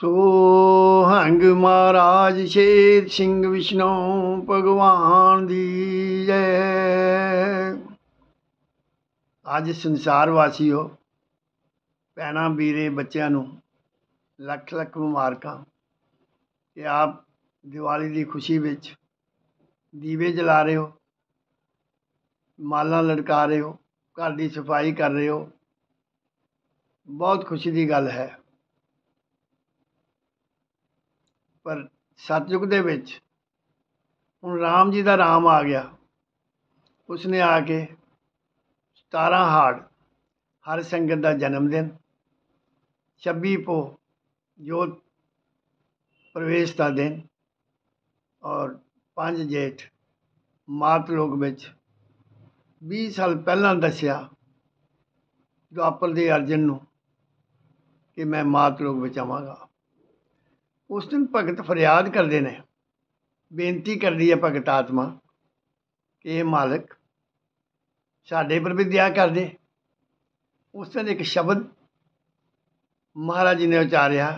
ਸੋ ਹੰਗ ਮਹਾਰਾਜ ਸ਼ੇਰ ਸਿੰਘ ਵਿਸ਼ਨੋ ਭਗਵਾਨ ਦੀ ਜੈ ਅੱਜ ਸੰਸਾਰ ਵਾਸੀਓ ਪੈਣਾ ਵੀਰੇ ਬੱਚਿਆਂ ਨੂੰ ਲੱਖ ਲੱਖ ਮੁਬਾਰਕਾਂ ਕਿ ਆਪ ਦੀਵਾਲੀ ਦੀ ਖੁਸ਼ੀ ਵਿੱਚ ਦੀਵੇ ਜਲਾ ਰਹੇ ਹੋ ਮਾਲਾ ਲੜਕਾ ਰਹੇ ਹੋ ਘਰ ਦੀ ਸਫਾਈ ਕਰ ਰਹੇ ਹੋ ਬਹੁਤ ਖੁਸ਼ੀ ਦੀ ਗੱਲ ਹੈ ਪਰ ਸਤਜੁਗ ਦੇ ਵਿੱਚ ਹੁਣ ਰਾਮ ਜੀ ਦਾ ਰਾਮ ਆ ਗਿਆ ਉਸਨੇ ਆ ਕੇ 17 ਹਾੜ ਹਰ ਸੰਗਤ ਦਾ ਜਨਮ ਦਿਨ 26 ਪੋ ਜੋ ਪ੍ਰਵੇਸ਼ ਦਾ ਦਿਨ ਔਰ 5 ਜੇਠ ਮਾਤ ਲੋਕ ਵਿੱਚ 20 ਸਾਲ ਪਹਿਲਾਂ ਦੱਸਿਆ ਦੁਆਪਰ ਦੇ ਅਰਜਨ ਨੂੰ ਕਿ ਮੈਂ ਮਾਤ ਲੋਕ ਵਿੱਚ ਆਵਾਂਗਾ ਉਸ ਦਿਨ ਭਗਤ ਫਰਿਆਦ ਕਰਦੇ ਨੇ ਬੇਨਤੀ ਕਰਦੀ ਹੈ ਭਗਤ ਆਤਮਾ ਕਿ ਮਾਲਕ ਸਾਡੇ ਪਰ ਵੀ ਦਇਆ ਕਰ ਦੇ ਉਸ ਦਿਨ ਇੱਕ ਸ਼ਬਦ ਮਹਾਰਾਜ ਜੀ ਨੇ ਉਚਾਰਿਆ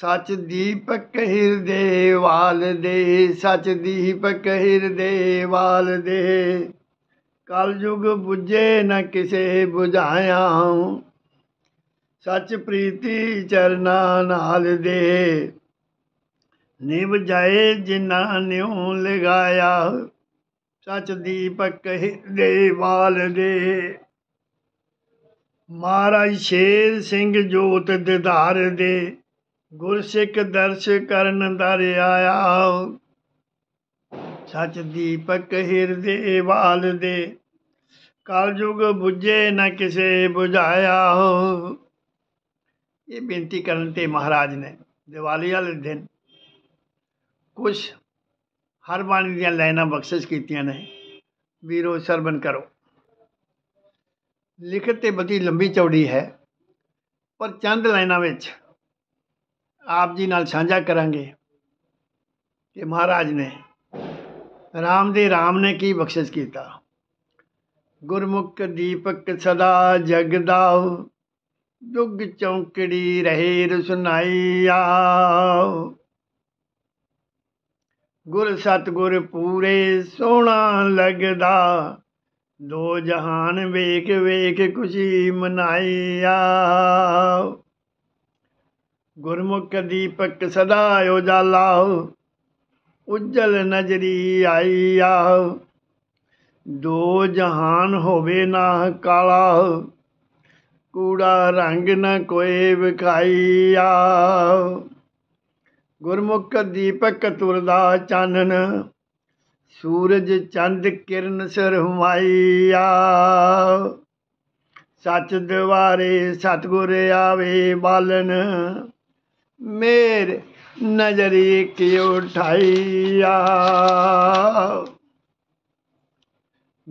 ਸੱਚ ਦੀਪਕ ਹਿਰਦੇ ਵਾਲ ਦੇ ਸੱਚ ਦੀਪਕ ਹਿਰਦੇ ਵਾਲ ਦੇ ਕਲ ਯੁਗ ਨਾ ਨ ਕਿਸੇ ਬੁਝਾਇਆ ਸੱਚ ਪ੍ਰੀਤੀ ਚਰਨਾ ਨਾਲ ਦੇ ਨਿਭ ਜਾਏ ਜਿਨਾ ਨਿਉ ਲਗਾਇਆ ਸੱਚ ਦੀਪਕ ਦੇ ਵਾਲ ਦੇ ਮਹਾਰਾਜ ਸ਼ੇਰ ਸਿੰਘ ਜੋਤ ਦਿਧਾਰ ਦੇ ਗੁਰਸਿੱਖ ਦਰਸ਼ ਕਰਨ ਦਰ ਆਇਆ ਸੱਚ ਦੀਪਕ ਹਿਰਦੇ ਵਾਲ ਦੇ ਕਲਯੁਗ ਬੁਝੇ ਨਾ ਕਿਸੇ ਬੁਝਾਇਆ ਇਹ ਬੇਨਤੀ ਕਰਨ 'ਤੇ ਮਹਾਰਾਜ ਨੇ ਦੀਵਾਲੀ ਵਾਲੇ ਦਿਨ ਕੁਝ ਹਰ ਬਾਣੀ ਦੀਆਂ ਲਾਈਨਾਂ ਬਖਸ਼ਿਸ਼ ਕੀਤੀਆਂ ਨੇ ਵੀਰੋ ਸਰਬਨ ਕਰੋ ਲਿਖਤ ਤੇ ਬਤੀ ਲੰਬੀ ਚੌੜੀ ਹੈ ਪਰ ਚੰਦ ਲਾਈਨਾਂ ਵਿੱਚ ਆਪ ਜੀ ਨਾਲ ਸਾਂਝਾ ਕਰਾਂਗੇ ਕਿ ਮਹਾਰਾਜ ਨੇ ਰਾਮ ਦੇ ਰਾਮ ਨੇ ਕੀ ਬਖਸ਼ਿਸ਼ ਕੀਤਾ ਗੁਰਮੁਖ ਦੀਪਕ ਸਦਾ ਜਗਦਾਉ ਦੁੱਗ ਚੌਂਕੜੀ ਰਹੇ ਰਸਨਾਈਆ ਗੁਰ ਸਤਗੁਰ ਪੂਰੇ ਸੋਹਣਾ ਲੱਗਦਾ ਦੋ ਜਹਾਨ ਵੇਖ ਵੇਖ ਖੁਸ਼ੀ ਮਨਾਈਆ ਗੁਰਮੁਖ ਦੀਪਕ ਸਦਾ ਉਜਾਲਾ ਉਜਲ ਨਜ਼ਰੀ ਆਈਆ ਦੋ ਜਹਾਨ ਹੋਵੇ ਨਾ ਕਾਲਾ ਕੂੜਾ ਰੰਗ ਨ ਕੋਈ ਵਿਖਾਈਆ ਗੁਰਮੁਖ ਦੀਪਕ ਤੁਰਦਾ ਚਾਨਣ ਸੂਰਜ ਚੰਦ ਕਿਰਨ ਸਰ ਹਮਾਈਆ ਸੱਚ ਦਿਵਾਰੇ ਸਤਗੁਰ ਆਵੇ ਬਾਲਨ ਮੇਰ ਨਜ਼ਰੀ ਇੱਕ ਉਠਾਈਆ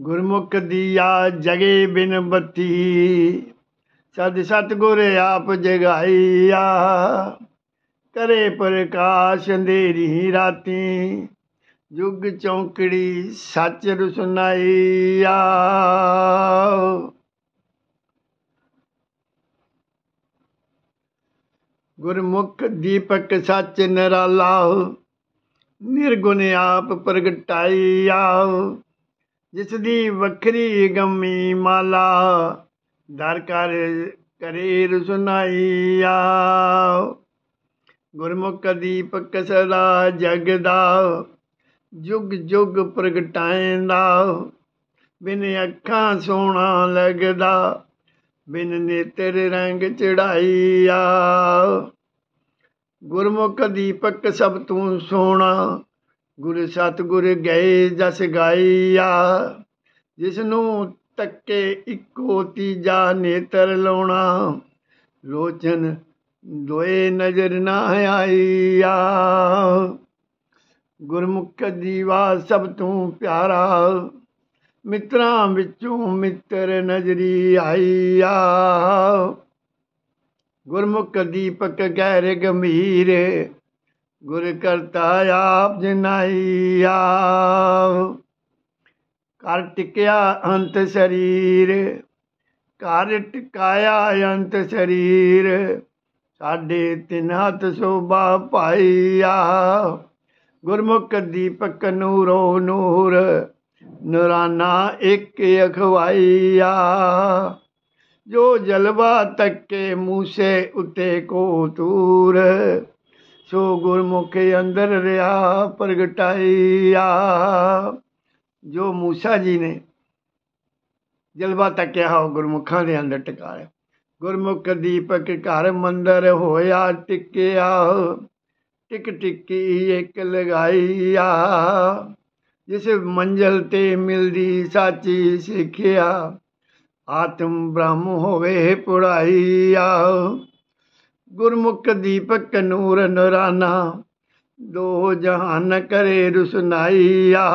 ਗੁਰਮੁਖ ਦੀਆ ਜਗੇ ਬਿਨ ਬੱਤੀ ਸਦ ਸਤਗੁਰ ਆਪ ਜਗਾਈਆ ਕਰੇ ਪ੍ਰਕਾਸ਼ ਅੰਧੇਰੀ ਰਾਤੀ ਜੁਗ ਚੌਂਕੜੀ ਸੱਚ ਰੁਸਨਾਈਆ ਗੁਰਮੁਖ ਦੀਪਕ ਸੱਚ ਨਿਰਾਲਾ ਨਿਰਗੁਣ ਆਪ ਪ੍ਰਗਟਾਈਆ ਜਿਸ ਦੀ ਵੱਖਰੀ ਗੰਮੀ ਮਾਲਾ ਦਰ ਕਰ ਕਰੇ ਰੁਸਨਾਈਆ ਗੁਰਮੁਖ ਦੀਪਕ ਸਦਾ ਜਗ ਦਾ ਜੁਗ ਜੁਗ ਪ੍ਰਗਟਾਇਂਦਾ ਬਿਨ ਅੱਖਾਂ ਸੋਣਾ ਲੱਗਦਾ ਬਿਨ ਨੇਤਰ ਰੰਗ ਚੜਾਈਆ ਗੁਰਮੁਖ ਦੀਪਕ ਸਭ ਤੂੰ ਸੋਣਾ ਗੁਰ ਸਤਗੁਰ ਗਏ ਜਸ ਗਾਈਆ ਜਿਸ ਨੂੰ ਤੱਕੇ ਇੱਕੋ ਤੀਜਾ ਨੇਤਰ ਲਾਉਣਾ ਲੋਚਨ ਦੋਏ ਨਜ਼ਰ ਨਾ ਆਈਆ ਗੁਰਮੁਖ ਜੀਵਾ ਸਭ ਤੋਂ ਪਿਆਰਾ ਮਿੱਤਰਾਂ ਵਿੱਚੋਂ ਮਿੱਤਰ ਨਜ਼ਰੀ ਆਈਆ ਗੁਰਮੁਖ ਦੀਪਕ ਗਹਿਰ ਗੰਭੀਰ ਗੁਰ ਕਰਤਾ ਆਪ ਜਨਾਈਆ ਕਰ ਟਿਕਿਆ ਅੰਤ ਸਰੀਰ ਕਰ ਟਿਕਾਇਆ ਅੰਤ ਸਰੀਰ ਸਾਡੇ ਤਿੰਨ ਹੱਥ ਸੋਭਾ ਪਾਈਆ ਗੁਰਮੁਖ ਦੀਪਕ ਨੂਰੋ ਨੂਰ ਨੁਰਾਨਾ ਇੱਕ ਅਖਵਾਈਆ ਜੋ ਜਲਵਾ ਤੱਕੇ ਮੂਸੇ ਉਤੇ ਕੋ ਤੂਰ ਸੋ ਗੁਰਮੁਖ ਅੰਦਰ ਰਿਆ ਪ੍ਰਗਟਾਈਆ ਜੋ ਮੂਸਾ ਜੀ ਨੇ ਜਲਵਾ ਤੱਕਿਆ ਹੋ ਗੁਰਮੁਖਾਂ ਦੇ ਅੰਦਰ ਟਿਕਾਇਆ ਗੁਰਮੁਖ ਦੀਪਕ ਘਰ ਮੰਦਰ ਹੋਇਆ ਟਿਕਿਆ ਟਿਕ ਟਿਕੀ ਇੱਕ ਲਗਾਈਆ ਜਿਸ ਮੰਜ਼ਲ ਤੇ ਮਿਲਦੀ ਸਾਚੀ ਸਿੱਖਿਆ ਆਤਮ ਬ੍ਰਹਮ ਹੋਵੇ ਪੁੜਾਈਆ ਗੁਰਮੁਖ ਦੀਪਕ ਨੂਰ ਨਰਾਨਾ ਦੋ ਜਹਾਨ ਕਰੇ ਰੁਸਨਾਈਆ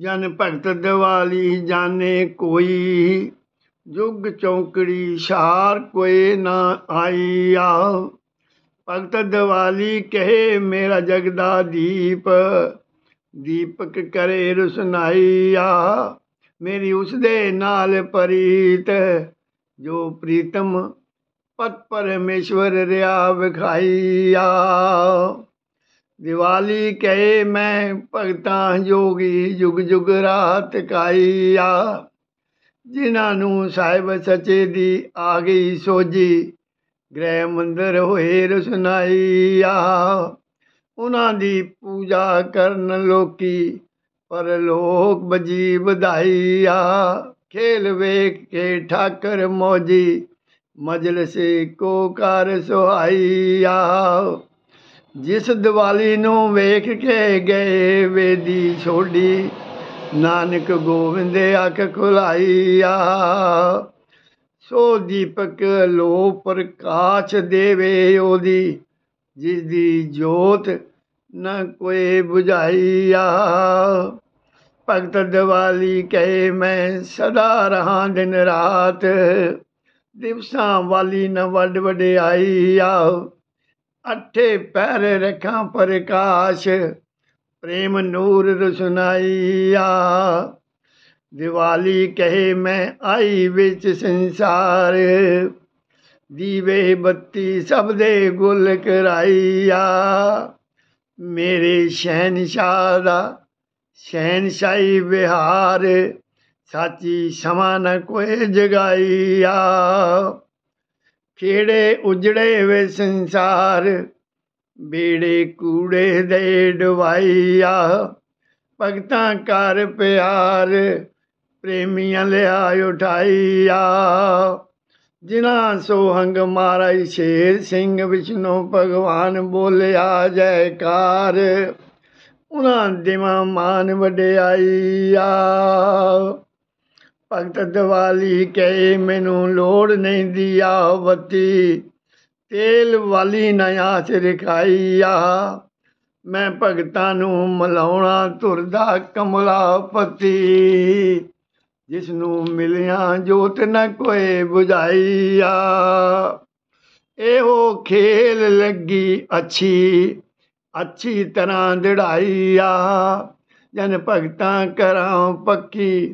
ਜਨ ਭਗਤ ਦਿਵਾਲੀ ਜਾਣੇ ਕੋਈ ਜੁਗ ਚੌਂਕੜੀ ਸ਼ਾਰ ਕੋਈ ਨਾ ਆਈਆ ਭਗਤ ਦਿਵਾਲੀ ਕਹੇ ਮੇਰਾ ਜਗਦਾ ਦੀਪ ਦੀਪਕ ਕਰੇ ਰੁਸਨਾਈਆ ਮੇਰੀ ਉਸ ਦੇ ਨਾਲ ਪ੍ਰੀਤ ਜੋ ਪ੍ਰੀਤਮ ਪਤ ਪਰਮੇਸ਼ਵਰ ਰਿਆ ਵਿਖਾਈਆ ਦੀਵਾਲੀ ਕਹੇ ਮੈਂ ਭਗਤਾਂ ਜੋਗੀ ਜੁਗ ਜੁਗ ਰਾਤ ਤਕਾਈਆ ਜਿਨ੍ਹਾਂ ਨੂੰ ਸਾਹਿਬ ਸੱਚੇ ਦੀ ਆ ਗਈ ਸੋਜੀ ਗ੍ਰਹਿ ਮੰਦਰ ਹੋਏ ਰਸਨਾਈਆ ਉਹਨਾਂ ਦੀ ਪੂਜਾ ਕਰਨ ਲੋਕੀ ਪਰਲੋਕ ਬਜੀ ਵਧਾਈਆ ਖੇਲ ਵੇਖ ਕੇ ਠਾਕਰ ਮੋਜੀ ਮਜਲਸੇ ਕੋ ਕਰ ਸੁਹਾਈਆ ਜਿਸ ਦੀਵਾਲੀ ਨੂੰ ਵੇਖ ਕੇ ਗਏ ਵੇਦੀ ਛੋਡੀ ਨਾਨਕ ਗੋਵਿੰਦ ਅੱਖ ਖੁਲਾਈਆ ਸੋ ਦੀਪਕ ਲੋ ਪ੍ਰਕਾਸ਼ ਦੇਵੇ ਉਹਦੀ ਜਿਸ ਦੀ ਜੋਤ ਨਾ ਕੋਈ ਬੁਝਾਈਆ ਭਗਤ ਦੀਵਾਲੀ ਕਹੇ ਮੈਂ ਸਦਾ ਰਹਾ ਦਿਨ ਰਾਤ ਦਿਵਸਾਂ ਵਾਲੀ ਨਾ ਵੱਡ ਵਡਿਆਈ ਆ ਅੱਠੇ ਪਹਿਰੇ ਰਖਾਂ ਪ੍ਰਕਾਸ਼ ਪ੍ਰੇਮ ਨੂਰ ਰਸਨਾਈਆ ਦੀਵਾਲੀ ਕਹੇ ਮੈਂ ਆਈ ਵਿੱਚ ਸੰਸਾਰ ਦੀਵੇ ਬੱਤੀ ਸਭ ਦੇ ਗੁਲ ਕਰਾਈਆ ਮੇਰੇ ਸ਼ਹਿਨਸ਼ਾਹ ਦਾ ਸ਼ਹਿਨਸ਼ਾਹੀ ਵਿਹਾਰ ਸਾਚੀ ਸਮਾਨ ਕੋਈ ਜਗਾਈਆ ਕਿਹੜੇ ਉਜੜੇ ਵੇ ਸੰਸਾਰ ਬੀੜੇ ਕੂੜੇ ਦੇ ਡਵਾਈਆ ਭਗਤਾਂ ਕਰ ਪਿਆਰ ਪ੍ਰੇਮੀਆਂ ਲਿਆ ਉਠਾਈਆ ਜਿਨ੍ਹਾਂ ਸੋਹੰਗ ਮਾਰਾਈ ਸ਼ੇਰ ਸਿੰਘ ਵਿਸ਼ਨੂੰ ਭਗਵਾਨ ਬੋਲਿਆ ਜੈਕਾਰ ਉਹਨਾਂ ਦਿਵਾ ਮਾਨ ਵਡਿਆਈਆ ਭਗਤ ਦਿਵਾਲੀ ਕਹੇ ਮੈਨੂੰ ਲੋੜ ਨਹੀਂ ਦੀਆ ਆਵਤੀ ਤੇਲ ਵਾਲੀ ਨਾ ਆਸ ਆ ਮੈਂ ਭਗਤਾਂ ਨੂੰ ਮਲਾਉਣਾ ਤੁਰਦਾ ਕਮਲਾ ਪਤੀ ਜਿਸ ਨੂੰ ਮਿਲਿਆ ਜੋਤ ਨ ਕੋਏ ਬੁਝਾਈਆ ਇਹੋ ਖੇਲ ਲੱਗੀ ਅੱਛੀ ਅੱਛੀ ਤਰ੍ਹਾਂ ਆ ਜਨ ਭਗਤਾਂ ਕਰਾਂ ਪੱਕੀ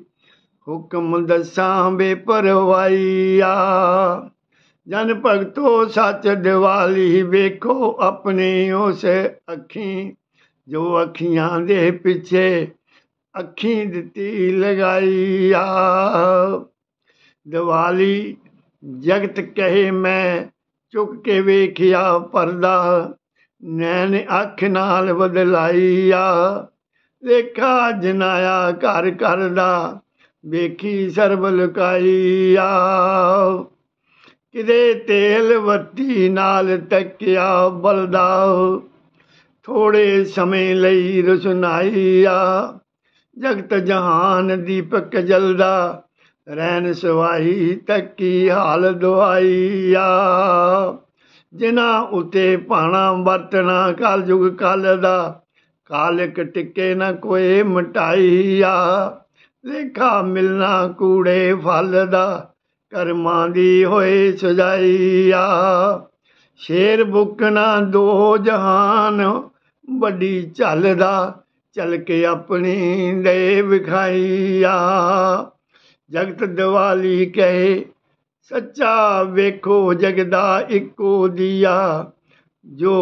ਹੁਕਮ ਦਸਾਂ ਬੇਪਰਵਾਈਆ ਜਨ ਭਗਤੋ ਸੱਚ ਦਿਵਾਲੀ ਵੇਖੋ ਆਪਣੇ ਉਸ ਅੱਖੀ ਜੋ ਅੱਖੀਆਂ ਦੇ ਪਿੱਛੇ ਅੱਖੀ ਦਿੱਤੀ ਲਗਾਈਆ ਦਿਵਾਲੀ ਜਗਤ ਕਹੇ ਮੈਂ ਚੁੱਕ ਕੇ ਵੇਖਿਆ ਪਰਦਾ ਨੈਣ ਅੱਖ ਨਾਲ ਬਦਲਾਈਆ ਦੇਖਾ ਜਨਾਇਆ ਘਰ ਘਰ ਦਾ ਵੇਖੀ ਸਰਬ ਲੁਕਾਈਆ ਕਿਦੇ ਤੇਲ ਵਰਤੀ ਨਾਲ ਤੱਕਿਆ ਬਲਦਾ ਥੋੜੇ ਸਮੇਂ ਲਈ ਰਸਨਾਈਆ ਜਗਤ ਜਹਾਨ ਦੀਪਕ ਜਲਦਾ ਰਹਿਣ ਸਵਾਈ ਤੱਕੀ ਹਾਲ ਦੁਆਈਆ ਜਿਨ੍ਹਾਂ ਉਤੇ ਪਾਣਾ ਵਰਤਣਾ ਕਾਲ ਯੁਗ ਕਾਲ ਦਾ ਕਾਲਕ ਟਿੱਕੇ ਨਾ ਕੋਈ ਮਟਾਈਆ ਲੇਖਾ ਮਿਲਣਾ ਕੂੜੇ ਫਲ ਦਾ ਕਰਮਾਂ ਦੀ ਹੋਏ ਸਜਾਈਆ ਸ਼ੇਰ ਬੁੱਕਣਾ ਦੋ ਜਹਾਨ ਵੱਡੀ ਝੱਲ ਦਾ ਚਲ ਕੇ ਆਪਣੀ ਦੇ ਵਿਖਾਈਆ ਜਗਤ ਦਿਵਾਲੀ ਕਹੇ ਸੱਚਾ ਵੇਖੋ ਜਗ ਦਾ ਇੱਕੋ ਦੀਆ ਜੋ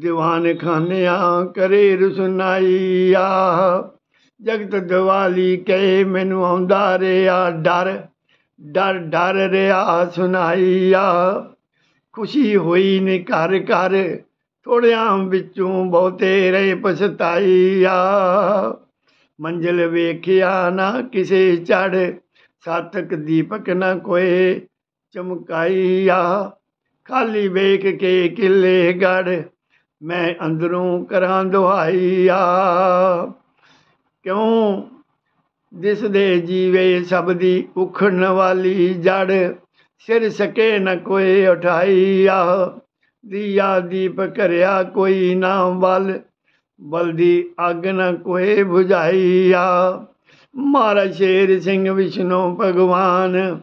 ਦੀਵਾਨ ਖਾਨਿਆ ਕਰੇ ਰਸਨਾਈਆ ਜਗਤ ਦਿਵਾਲੀ ਕਹਿ ਮੈਨੂੰ ਆਉਂਦਾ ਰਿਆ ਡਰ ਡਰ ਡਰ ਰਿਆ ਸੁਨਾਈਆ ਖੁਸ਼ੀ ਹੋਈ ਨੇ ਘਰ ਘਰ ਥੋੜਿਆਂ ਵਿੱਚੋਂ ਬਹੁਤੇ ਰਹਿ ਪਛਤਾਈਆ ਮੰਜ਼ਲ ਵੇਖਿਆ ਨਾ ਕਿਸੇ ਚੜ ਸਾਤਕ ਦੀਪਕ ਨਾ ਕੋਏ ਚਮਕਾਈਆ ਖਾਲੀ ਵੇਖ ਕੇ ਕਿਲੇ ਗੜ ਮੈਂ ਅੰਦਰੋਂ ਕਰਾਂ ਦੁਹਾਈਆ ਕਿਉਂ ਜਿਸ ਦੇ ਜੀਵੇ ਸਭ ਦੀ ਉਖੜਨ ਵਾਲੀ ਜੜ ਸਿਰ ਸਕੇ ਨ ਕੋਈ ਉਠਾਈ ਆ ਦੀਆ ਦੀਪ ਕਰਿਆ ਕੋਈ ਨਾ ਬਲ ਬਲਦੀ ਅਗ ਨ ਕੋਈ 부ਝਾਈ ਆ ਮਹਾਰਾਜ ਸ਼ੇਰ ਸਿੰਘ ਵਿਸ਼ਨੂੰ ਭਗਵਾਨ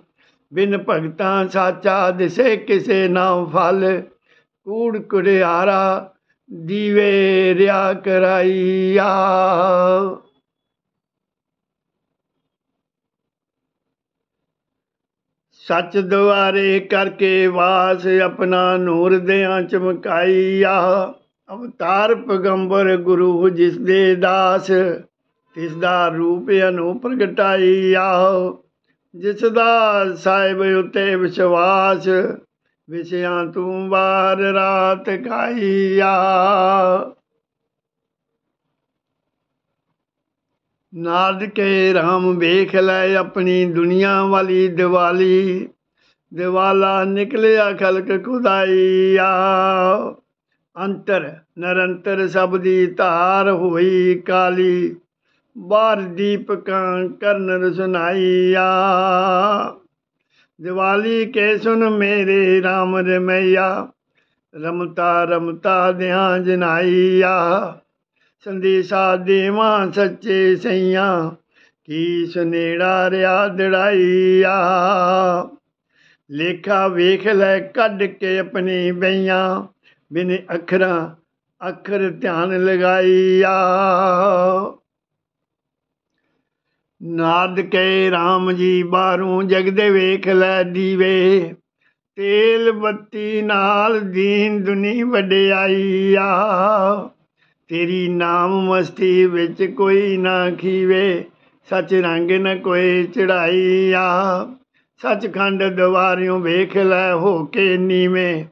ਬਿਨ ਭਗਤਾਂ ਸਾਚਾ ਦਿਸੇ ਕਿਸੇ ਨਾ ਫਲ ਕੂੜ ਕੁੜਿਆਰਾ ਦੀਵੇ ਰਿਆ ਕਰਾਈਆ ਸੱਚ ਦੁਆਰੇ ਕਰਕੇ ਵਾਸ ਆਪਣਾ ਨੂਰ ਦਿਆਂ ਚਮਕਾਈਆ ਅਵਤਾਰ ਪਗੰਬਰ ਗੁਰੂ ਜਿਸ ਦੇ ਦਾਸ ਤਿਸ ਦਾ ਰੂਪ ਪ੍ਰਗਟਾਈ ਪ੍ਰਗਟਾਈਆ ਜਿਸ ਦਾ ਸਾਹਿਬ ਉਤੇ ਵਿਸ਼ਵਾਸ ਵਿਸ਼ਿਆਂ ਤੂੰ ਬਾਰ ਰਾਤ ਆ ਕੇ ਰਾਮ ਵੇਖ ਲੈ ਆਪਣੀ ਦੁਨੀਆ ਵਾਲੀ ਦੀਵਾਲੀ ਦੀਵਾਲਾ ਨਿਕਲਿਆ ਖਲਕ ਖੁਦਾਈਆ ਅੰਤਰ ਨਿਰੰਤਰ ਸਭ ਦੀ ਧਾਰ ਹੋਈ ਕਾਲੀ ਬਾਹਰ ਦੀਪਕਾਂ ਕਰਨ ਰਸਨਾਈਆ ਦੀਵਾਲੀ ਕੇ ਸੁਨ ਮੇਰੇ ਰਾਮ ਰਮਈਆ ਰਮਤਾ ਰਮਤਾ ਧਿਆਨ ਜਨਾਈਆ ਸੰਦੇਸ਼ਾ ਦੇਵਾਂ ਸੱਚੇ ਸਈਆਂ ਕੀ ਸੁਨੇੜਾ ਰਿਆ ਦੜਾਈਆ ਲੇਖਾ ਵੇਖ ਲੈ ਕੱਢ ਕੇ ਆਪਣੀ ਬਈਆਂ ਬਿਨ ਅੱਖਰਾਂ ਅੱਖਰ ਧਿਆਨ ਲਗਾਈਆ ਨਾਦ ਕੇ RAM ਜੀ ਬਾਹਰੋਂ ਦੇ ਵੇਖ ਲੈ ਦੀਵੇ ਤੇਲ ਬੱਤੀ ਨਾਲ ਦੀਨ ਦੁਨੀ ਵਡਿਆਈਆ ਤੇਰੀ ਨਾਮ ਮਸਤੀ ਵਿੱਚ ਕੋਈ ਨਾ ਖੀਵੇ ਸੱਚ ਰੰਗ ਨ ਕੋਈ ਚੜਾਈ ਆ ਸੱਚਖੰਡ ਦਵਾਰਿਓ ਵੇਖ ਲੈ ਹੋ ਕੇ ਨੀਵੇਂ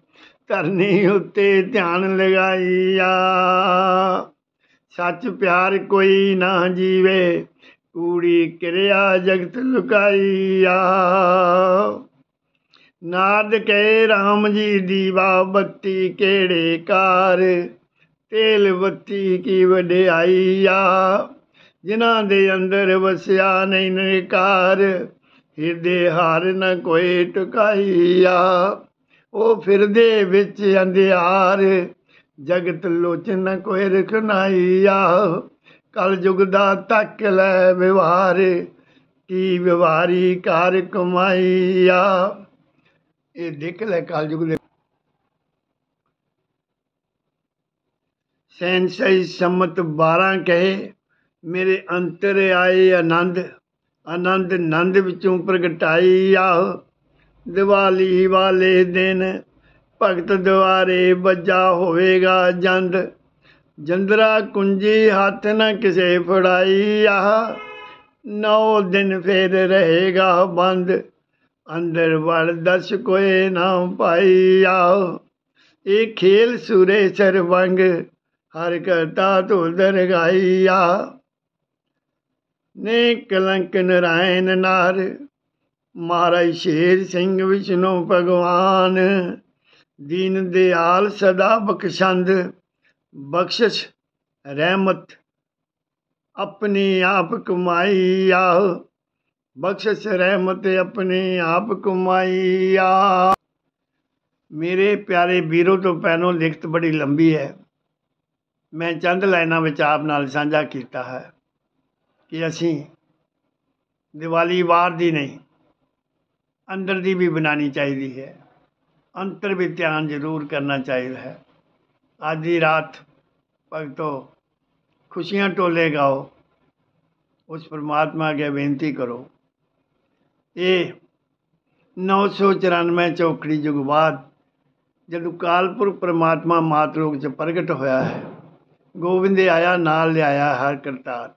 ਧਰਨੀ ਉੱਤੇ ਧਿਆਨ ਲਗਾਈ ਆ ਸੱਚ ਪਿਆਰ ਕੋਈ ਨਾ ਜੀਵੇ ਕੂੜੀ ਕਿਰਿਆ ਜਗਤ ਲੁਕਾਈ ਆ ਨਾਦ ਕੇ RAM ਜੀ ਦੀਵਾ ਬੱਤੀ ਕਿਹੜੇ ਕਾਰ ਤੇਲ ਬੱਤੀ ਕੀ ਵਡਿਆਈ ਆ ਜਿਨ੍ਹਾਂ ਦੇ ਅੰਦਰ ਵਸਿਆ ਨਹੀਂ ਨਿਕਾਰ ਹਿਰਦੇ ਹਾਰ ਨ ਕੋਈ ਟਕਾਈਆ ਉਹ ਫਿਰਦੇ ਵਿੱਚ ਅੰਧਿਆਰ ਜਗਤ ਲੋਚਨ ਕੋਈ ਰਖਨਾਈਆ ਕਲ ਯੁਗ ਦਾ ਤੱਕ ਲੈ ਵਿਵਹਾਰ ਕੀ ਵਿਵਹਾਰੀ ਕਾਰ ਕਮਾਈਆ ਇਹ ਦੇਖ ਲੈ ਕਲ ਯੁਗ ਦੇ ਸੈਂਸਈ ਸੰਮਤ 12 ਕਹੇ ਮੇਰੇ ਅੰਤਰ ਆਏ ਆਨੰਦ ਆਨੰਦ ਨੰਦ ਵਿੱਚੋਂ ਪ੍ਰਗਟਾਈ ਆ ਦੀਵਾਲੀ ਵਾਲੇ ਦਿਨ ਭਗਤ ਦੁਆਰੇ ਵੱਜਾ ਹੋਵੇਗਾ ਜੰਦ ਜੰਦਰਾ ਕੁੰਜੀ ਹੱਥ ਨਾ ਕਿਸੇ ਫੜਾਈ ਆ ਨੌ ਦਿਨ ਫੇਰ ਰਹੇਗਾ ਬੰਦ ਅੰਦਰ ਵੜ ਦਸ ਕੋਏ ਨਾ ਪਾਈ ਆ ਇਹ ਖੇਲ ਸੁਰੇ ਸਰਵੰਗ ਹਰ ਕਰਤਾ ਧੂਲ ਦਰਗਾਈਆ ਨੇ ਕਲੰਕ ਨਰਾਇਣ ਨਾਰ ਮਹਾਰਾਜ ਸ਼ੇਰ ਸਿੰਘ ਵਿਸ਼ਨੂੰ ਭਗਵਾਨ ਦੀਨ ਦਿਆਲ ਸਦਾ ਬਖਸ਼ੰਦ ਬਖਸ਼ਿਸ਼ ਰਹਿਮਤ ਆਪਣੇ ਆਪ ਕਮਾਈ ਆ ਬਖਸ਼ਿਸ਼ ਰਹਿਮਤ ਆਪਣੇ ਆਪ ਕਮਾਈ ਆ ਮੇਰੇ ਪਿਆਰੇ ਵੀਰੋ ਤੋਂ ਪੈਨੋ ਲਿਖਤ ਬੜੀ ਲੰਬੀ ਹੈ ਮੈਂ ਚੰਦ ਲਾਈਨਾਂ ਵਿੱਚ ਆਪ ਨਾਲ ਸਾਂਝਾ ਕੀਤਾ ਹੈ ਕਿ ਅਸੀਂ ਦੀਵਾਲੀ ਬਾਹਰ ਦੀ ਨਹੀਂ ਅੰਦਰ ਦੀ ਵੀ ਬਣਾਣੀ ਚਾਹੀਦੀ ਹੈ ਅੰਤਰ ਵੀ ਧਿਆਨ ਜ਼ਰੂਰ ਕਰਨਾ ਚਾਹੀਦਾ ਹੈ ਅੱਜ ਦੀ ਰਾਤ ਭਗਤੋ ਖੁਸ਼ੀਆਂ ਟੋਲੇ ਗਾਓ ਉਸ ਪਰਮਾਤਮਾ ਅਗੇ ਬੇਨਤੀ ਕਰੋ ਇਹ 994 ਚੌਕੜੀ ਜੁਗ ਬਾਅਦ ਜਦੋਂ ਕਾਲਪੁਰ ਪਰਮਾਤਮਾ ਮਾਤ ਰੂਪ ਚ ਪ੍ਰਗਟ ਹੋਇਆ ਹੈ ਗੋਬਿੰਦ ਆਇਆ ਨਾਲ ਲਿਆਇਆ ਹਰ ਕਰਤਾਰ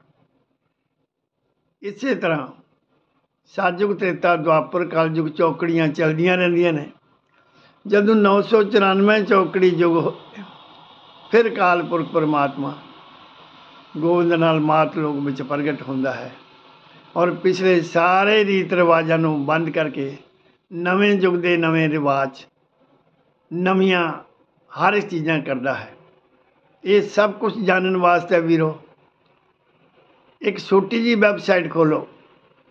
ਇਸੇ ਤਰ੍ਹਾਂ ਸਾਜੁਗ ਤੇਤਾ ਦੁਆਪਰ ਕਲਯੁਗ ਚੌਕੜੀਆਂ ਚਲਦੀਆਂ ਰਹਿੰਦੀਆਂ ਨੇ ਜਦੋਂ 994 ਚੌਕੜੀ ਯੁਗ ਫਿਰ ਕਾਲਪੁਰਖ ਪਰਮਾਤਮਾ ਗੋਬਿੰਦ ਨਾਲ ਮਾਤ ਲੋਕ ਵਿੱਚ ਪ੍ਰਗਟ ਹੁੰਦਾ ਹੈ ਔਰ ਪਿਛਲੇ ਸਾਰੇ ਰੀਤ ਰਿਵਾਜਾਂ ਨੂੰ ਬੰਦ ਕਰਕੇ ਨਵੇਂ ਯੁਗ ਦੇ ਨਵੇਂ ਰਿਵਾਜ ਨਵੀਆਂ ਹਰ ਇੱਕ ਚੀਜ਼ਾਂ ਕਰਦਾ ਹੈ ਇਹ ਸਭ ਕੁਝ ਜਾਣਨ ਵਾਸਤੇ ਵੀਰੋ ਇੱਕ ਛੋਟੀ ਜੀ ਵੈਬਸਾਈਟ ਖੋਲੋ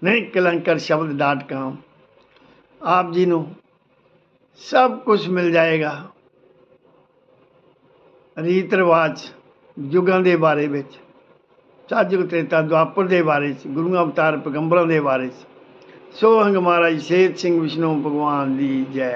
ਨਹੀਂ ਕਲੰਕਰ ਸ਼ਬਦ ਡਾਟ ਕਾਮ ਆਪ ਜੀ ਨੂੰ ਸਭ ਕੁਝ ਮਿਲ ਜਾਏਗਾ ਰੀਤ ਰਿਵਾਜ ਯੁਗਾਂ ਦੇ ਬਾਰੇ ਵਿੱਚ ਸਾਜੁਗ ਤ੍ਰੇਤਾ ਦੁਆਪਰ ਦੇ ਬਾਰੇ ਵਿੱਚ ਗੁਰੂ ਅਵਤਾਰ ਪੈਗੰਬਰਾਂ ਦੇ ਬਾਰੇ ਵਿੱਚ ਸੋਹੰਗ ਮਹਾਰਾਜ ਸੇਤ ਸਿੰਘ ਵਿਸ਼ਨੂੰ ਭਗਵਾਨ ਦੀ ਜੈ